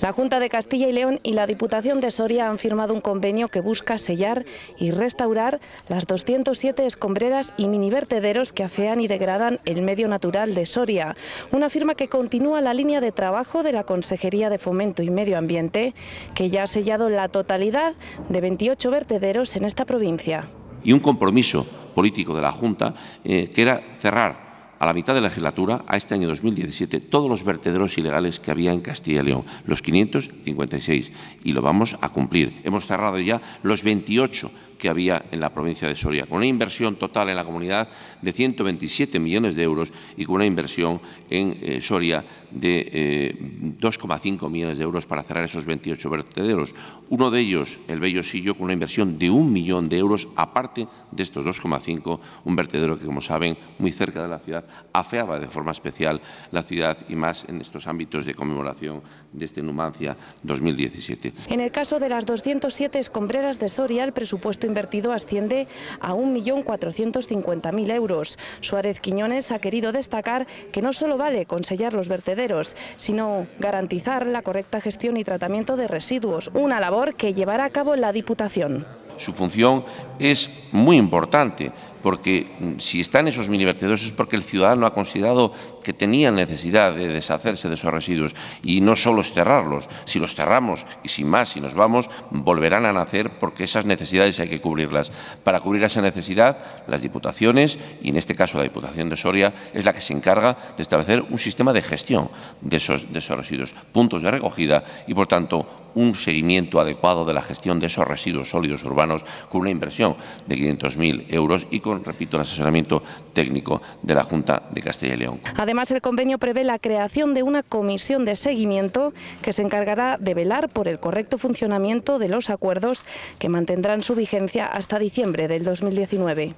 La Junta de Castilla y León y la Diputación de Soria han firmado un convenio que busca sellar y restaurar las 207 escombreras y mini vertederos que afean y degradan el medio natural de Soria. Una firma que continúa la línea de trabajo de la Consejería de Fomento y Medio Ambiente, que ya ha sellado la totalidad de 28 vertederos en esta provincia. Y un compromiso político de la Junta eh, que era cerrar a la mitad de la legislatura, a este año 2017, todos los vertederos ilegales que había en Castilla y León, los 556, y lo vamos a cumplir. Hemos cerrado ya los 28 que había en la provincia de Soria, con una inversión total en la comunidad de 127 millones de euros y con una inversión en eh, Soria de 2,5 eh, millones de euros para cerrar esos 28 vertederos. Uno de ellos, el Bellosillo, con una inversión de un millón de euros, aparte de estos 2,5, un vertedero que, como saben, muy cerca de la ciudad afeaba de forma especial la ciudad y más en estos ámbitos de conmemoración de este Numancia 2017. En el caso de las 207 escombreras de Soria, el presupuesto invertido asciende a 1.450.000 euros. Suárez Quiñones ha querido destacar que no solo vale consellar los vertederos, sino garantizar la correcta gestión y tratamiento de residuos, una labor que llevará a cabo la Diputación su función es muy importante, porque mm, si están esos mini vertederos es porque el ciudadano ha considerado que tenían necesidad de deshacerse de esos residuos y no solo cerrarlos. Si los cerramos y sin más, si nos vamos, volverán a nacer porque esas necesidades hay que cubrirlas. Para cubrir esa necesidad, las diputaciones, y en este caso la Diputación de Soria, es la que se encarga de establecer un sistema de gestión de esos, residuos, puntos de recogida y, por tanto, un seguimiento adecuado de la gestión de esos residuos sólidos urbanos con una inversión de 500.000 euros y con, repito, el asesoramiento técnico de la Junta de Castilla y León. Además, el convenio prevé la creación de una comisión de seguimiento que se encargará de velar por el correcto funcionamiento de los acuerdos que mantendrán su vigencia hasta diciembre del 2019.